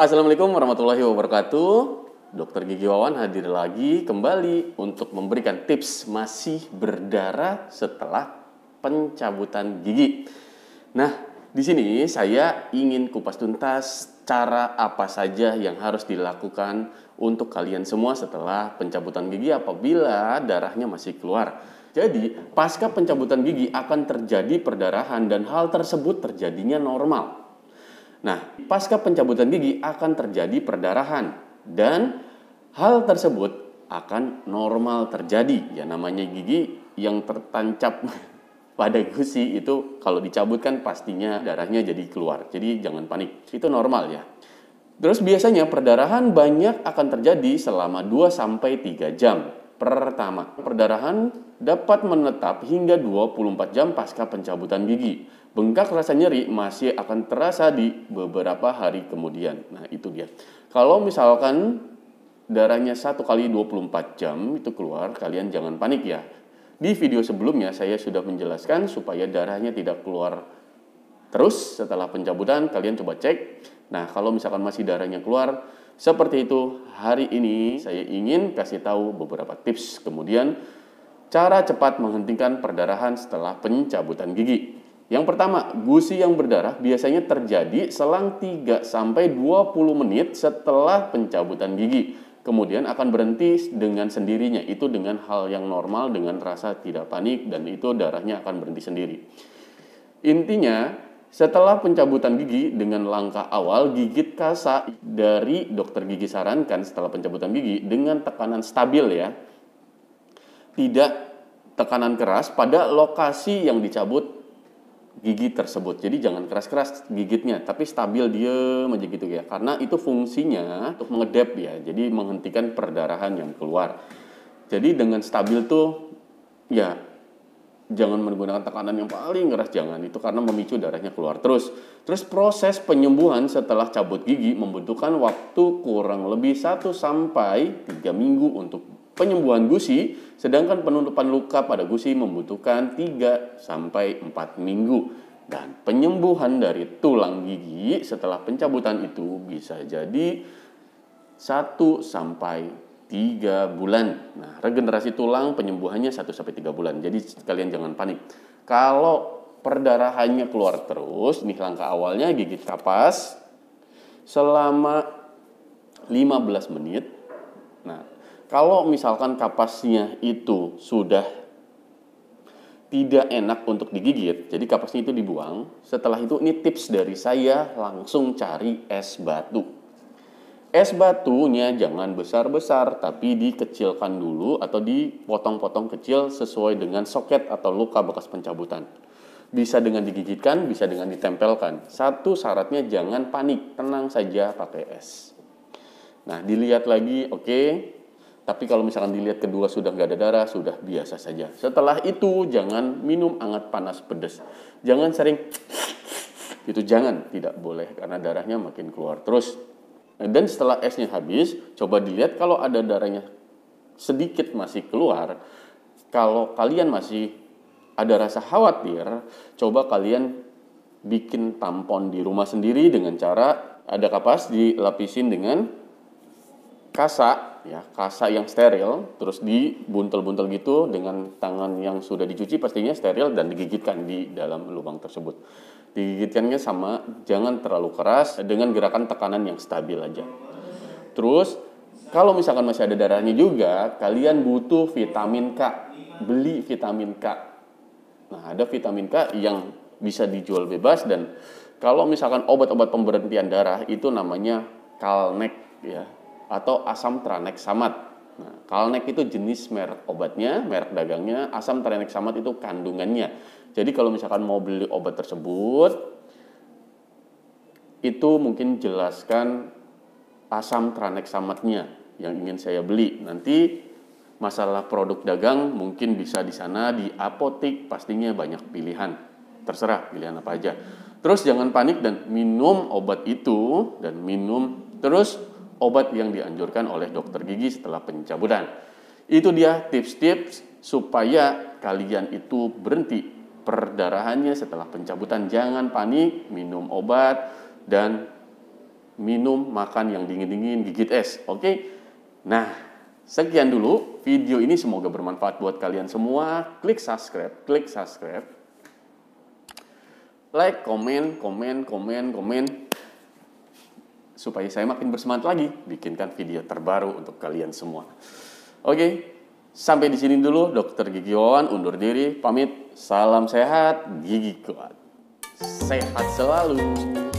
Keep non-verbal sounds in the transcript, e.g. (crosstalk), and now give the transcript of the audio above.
Assalamualaikum warahmatullahi wabarakatuh. Dokter Gigi Wawan hadir lagi kembali untuk memberikan tips masih berdarah setelah pencabutan gigi. Nah, di sini saya ingin kupas tuntas cara apa saja yang harus dilakukan untuk kalian semua setelah pencabutan gigi apabila darahnya masih keluar. Jadi, pasca pencabutan gigi akan terjadi perdarahan dan hal tersebut terjadinya normal. Nah, pasca pencabutan gigi akan terjadi perdarahan dan hal tersebut akan normal terjadi. Ya namanya gigi yang tertancap (laughs) pada gusi itu kalau dicabut kan pastinya darahnya jadi keluar. Jadi jangan panik. Itu normal ya. Terus biasanya perdarahan banyak akan terjadi selama 2 sampai 3 jam. Pertama, perdarahan dapat menetap hingga 24 jam pasca pencabutan gigi. Bengkak rasa nyeri masih akan terasa di beberapa hari kemudian. Nah, itu dia. Kalau misalkan darahnya satu kali 24 jam itu keluar, kalian jangan panik ya. Di video sebelumnya saya sudah menjelaskan supaya darahnya tidak keluar terus setelah pencabutan, kalian coba cek. Nah, kalau misalkan masih darahnya keluar, seperti itu hari ini saya ingin kasih tahu beberapa tips kemudian cara cepat menghentikan perdarahan setelah pencabutan gigi. Yang pertama, gusi yang berdarah biasanya terjadi selang 3 sampai 20 menit setelah pencabutan gigi. Kemudian akan berhenti dengan sendirinya. Itu dengan hal yang normal dengan rasa tidak panik dan itu darahnya akan berhenti sendiri. Intinya, setelah pencabutan gigi dengan langkah awal gigit kasa dari dokter gigi sarankan setelah pencabutan gigi dengan tekanan stabil ya. Tidak tekanan keras pada lokasi yang dicabut gigi tersebut. Jadi jangan keras-keras gigitnya, tapi stabil dia aja gitu ya. Karena itu fungsinya untuk mengedep ya, jadi menghentikan perdarahan yang keluar. Jadi dengan stabil tuh ya jangan menggunakan tekanan yang paling keras jangan itu karena memicu darahnya keluar terus. Terus proses penyembuhan setelah cabut gigi membutuhkan waktu kurang lebih 1 sampai 3 minggu untuk penyembuhan gusi, sedangkan penutupan luka pada gusi membutuhkan 3 sampai 4 minggu. Dan penyembuhan dari tulang gigi setelah pencabutan itu bisa jadi 1 sampai 3 bulan. Nah, regenerasi tulang penyembuhannya 1 sampai 3 bulan. Jadi kalian jangan panik. Kalau perdarahannya keluar terus, nih langkah awalnya gigit kapas selama 15 menit. Nah, kalau misalkan kapasnya itu sudah tidak enak untuk digigit, jadi kapasnya itu dibuang. Setelah itu ini tips dari saya langsung cari es batu. Es batunya jangan besar-besar tapi dikecilkan dulu atau dipotong-potong kecil sesuai dengan soket atau luka bekas pencabutan bisa dengan digigitkan, bisa dengan ditempelkan. Satu syaratnya jangan panik, tenang saja pakai es. Nah, dilihat lagi, oke, okay, tapi kalau misalkan dilihat kedua sudah nggak ada darah, sudah biasa saja. Setelah itu jangan minum anget panas pedas. Jangan sering (tsk) itu jangan, tidak boleh karena darahnya makin keluar terus. Dan setelah esnya habis, coba dilihat kalau ada darahnya sedikit masih keluar. Kalau kalian masih ada rasa khawatir, coba kalian bikin tampon di rumah sendiri dengan cara ada kapas dilapisin dengan kasa ya kasa yang steril terus dibuntel-buntel gitu dengan tangan yang sudah dicuci pastinya steril dan digigitkan di dalam lubang tersebut digigitkannya sama jangan terlalu keras dengan gerakan tekanan yang stabil aja terus kalau misalkan masih ada darahnya juga kalian butuh vitamin K beli vitamin K nah ada vitamin K yang bisa dijual bebas dan kalau misalkan obat-obat pemberhentian darah itu namanya Kalnek ya atau asam tranexamat. Nah, Kalnek itu jenis merek obatnya, merek dagangnya, asam tranexamat itu kandungannya. Jadi kalau misalkan mau beli obat tersebut, itu mungkin jelaskan asam tranexamatnya yang ingin saya beli. Nanti masalah produk dagang mungkin bisa di sana di apotik pastinya banyak pilihan. Terserah pilihan apa aja. Terus jangan panik dan minum obat itu dan minum terus obat yang dianjurkan oleh dokter gigi setelah pencabutan. Itu dia tips-tips supaya kalian itu berhenti perdarahannya setelah pencabutan. Jangan panik, minum obat dan minum makan yang dingin-dingin, gigit es. Oke. Okay? Nah, sekian dulu video ini semoga bermanfaat buat kalian semua. Klik subscribe, klik subscribe. Like, komen, komen, komen, komen supaya saya makin bersemangat lagi bikinkan video terbaru untuk kalian semua. Oke, sampai di sini dulu dokter gigi Wawan undur diri pamit. Salam sehat, gigi kuat. Sehat selalu.